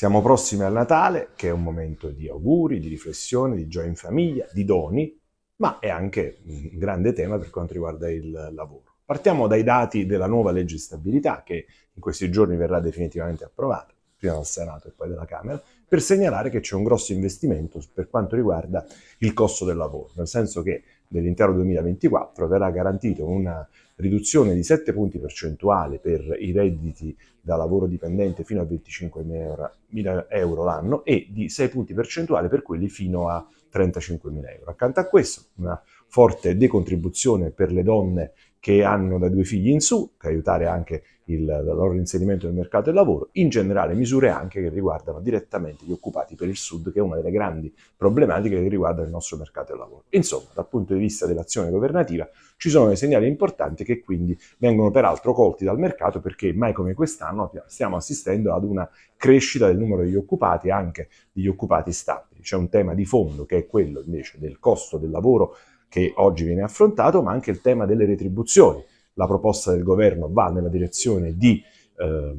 Siamo prossimi al Natale, che è un momento di auguri, di riflessione, di gioia in famiglia, di doni, ma è anche un grande tema per quanto riguarda il lavoro. Partiamo dai dati della nuova legge di stabilità che in questi giorni verrà definitivamente approvata, prima dal Senato e poi dalla Camera, per segnalare che c'è un grosso investimento per quanto riguarda il costo del lavoro, nel senso che nell'intero 2024 verrà garantito una riduzione di 7 punti percentuali per i redditi da lavoro dipendente fino a 25.000 euro l'anno e di 6 punti percentuali per quelli fino a 35.000 euro. Accanto a questo, una forte decontribuzione per le donne che hanno da due figli in su, per aiutare anche il, loro inserimento nel mercato del lavoro, in generale misure anche che riguardano direttamente gli occupati per il Sud, che è una delle grandi problematiche che riguarda il nostro mercato del lavoro. Insomma, dal punto di vista dell'azione governativa ci sono dei segnali importanti che quindi vengono peraltro colti dal mercato perché mai come quest'anno stiamo assistendo ad una crescita del numero degli occupati anche degli occupati stabili. C'è un tema di fondo che è quello invece del costo del lavoro che oggi viene affrontato, ma anche il tema delle retribuzioni. La proposta del governo va nella direzione di eh,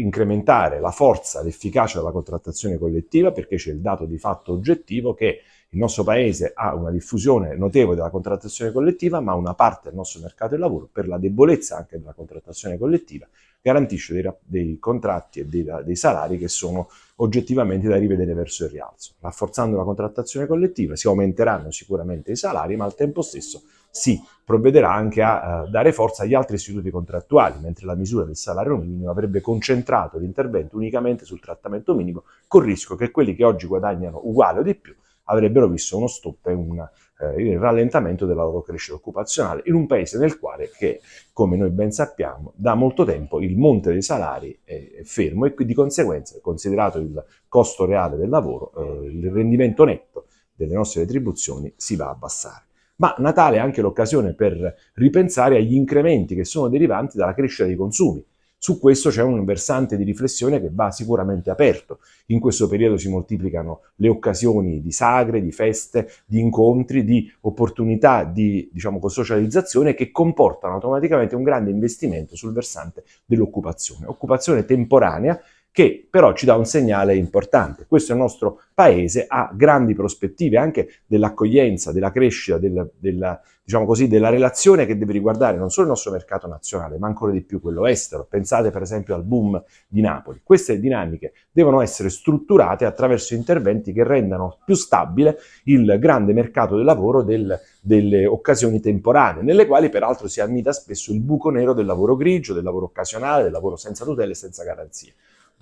incrementare la forza, l'efficacia della contrattazione collettiva perché c'è il dato di fatto oggettivo che il nostro paese ha una diffusione notevole della contrattazione collettiva, ma una parte del nostro mercato del lavoro, per la debolezza anche della contrattazione collettiva, garantisce dei, dei contratti e dei, dei, salari che sono oggettivamente da rivedere verso il rialzo. Rafforzando la contrattazione collettiva si aumenteranno sicuramente i salari, ma al tempo stesso si provvederà anche a eh, dare forza agli altri istituti contrattuali, mentre la misura del salario minimo avrebbe concentrato l'intervento unicamente sul trattamento minimo, col rischio che quelli che oggi guadagnano uguale o di più avrebbero visto uno stop e un eh, il rallentamento della loro crescita occupazionale in un paese nel quale, che, come noi ben sappiamo, da molto tempo il monte dei salari è fermo e di conseguenza, considerato il costo reale del lavoro, eh, il rendimento netto delle nostre retribuzioni si va a abbassare. Ma Natale è anche l'occasione per ripensare agli incrementi che sono derivanti dalla crescita dei consumi su questo c'è un versante di riflessione che va sicuramente aperto. In questo periodo si moltiplicano le occasioni di sagre, di feste, di incontri, di opportunità di diciamo, socializzazione che comportano automaticamente un grande investimento sul versante dell'occupazione. Occupazione temporanea che però ci dà un segnale importante. Questo è nostro paese ha grandi prospettive anche dell'accoglienza, della crescita, della, della, diciamo così, della relazione che deve riguardare non solo il nostro mercato nazionale, ma ancora di più quello estero. Pensate per esempio al boom di Napoli. Queste dinamiche devono essere strutturate attraverso interventi che rendano più stabile il grande mercato del lavoro del, delle occasioni temporanee, nelle quali peraltro si annida spesso il buco nero del lavoro grigio, del lavoro occasionale, del lavoro senza tutele e senza garanzie.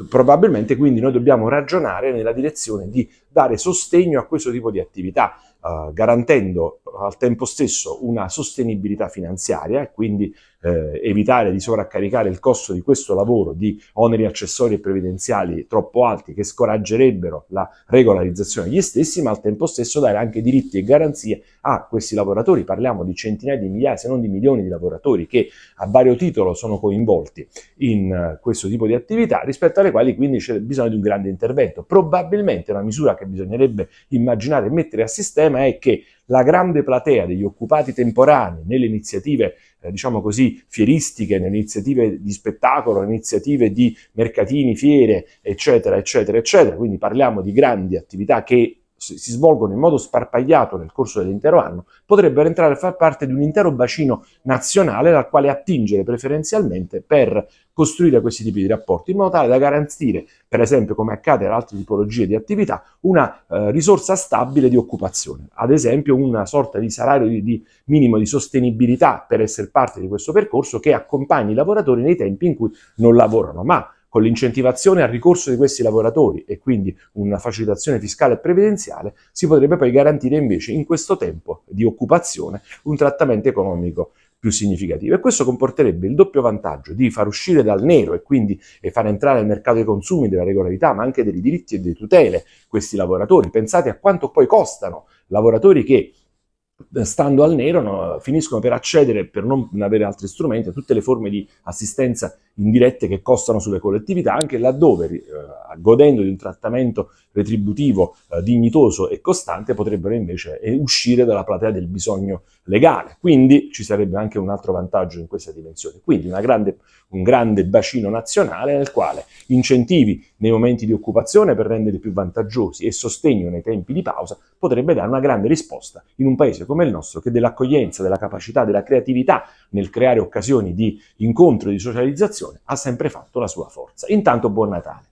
Probabilmente quindi noi dobbiamo ragionare nella direzione di dare sostegno a questo tipo di attività, eh, garantendo al tempo stesso una sostenibilità finanziaria e quindi eh, evitare di sovraccaricare il costo di questo lavoro di oneri accessori e previdenziali troppo alti che scoraggerebbero la regolarizzazione degli stessi, ma al tempo stesso dare anche diritti e garanzie a questi lavoratori. Parliamo di centinaia di migliaia, se non di milioni di lavoratori che a vario titolo sono coinvolti in uh, questo tipo di attività, rispetto alle quali quindi c'è bisogno di un grande intervento. Probabilmente una misura che bisognerebbe immaginare e mettere a sistema è che la grande platea degli occupati temporanei nelle iniziative, eh, diciamo così, fieristiche, nelle iniziative di spettacolo, iniziative di mercatini, fiere, eccetera, eccetera, eccetera, quindi parliamo di grandi attività che si svolgono in modo sparpagliato nel corso dell'intero anno, potrebbero entrare a far parte di un intero bacino nazionale dal quale attingere preferenzialmente per costruire questi tipi di rapporti, in modo tale da garantire, per esempio come accade ad altre tipologie di attività, una eh, risorsa stabile di occupazione, ad esempio una sorta di salario di, di minimo di sostenibilità per essere parte di questo percorso che accompagni i lavoratori nei tempi in cui non lavorano, ma con l'incentivazione al ricorso di questi lavoratori e quindi una facilitazione fiscale e previdenziale, si potrebbe poi garantire invece in questo tempo di occupazione un trattamento economico più significativo. E questo comporterebbe il doppio vantaggio di far uscire dal nero e quindi e far entrare nel mercato dei consumi, della regolarità, ma anche dei diritti e delle tutele questi lavoratori. Pensate a quanto poi costano lavoratori che eh, stando al nero no, finiscono per accedere, per non avere altri strumenti, a tutte le forme di assistenza indirette che costano sulle collettività, anche laddove, eh, godendo di un trattamento retributivo eh, dignitoso e costante, potrebbero invece eh, uscire dalla platea del bisogno legale. Quindi ci sarebbe anche un altro vantaggio in questa dimensione. Quindi grande, un grande bacino nazionale nel quale incentivi nei momenti di occupazione per rendere più vantaggiosi e sostegno nei tempi di pausa potrebbe dare una grande risposta in un paese come il nostro che dell'accoglienza, della capacità, della creatività nel creare occasioni di incontro e di socializzazione comunicazione ha sempre fatto la sua forza. Intanto buon Natale.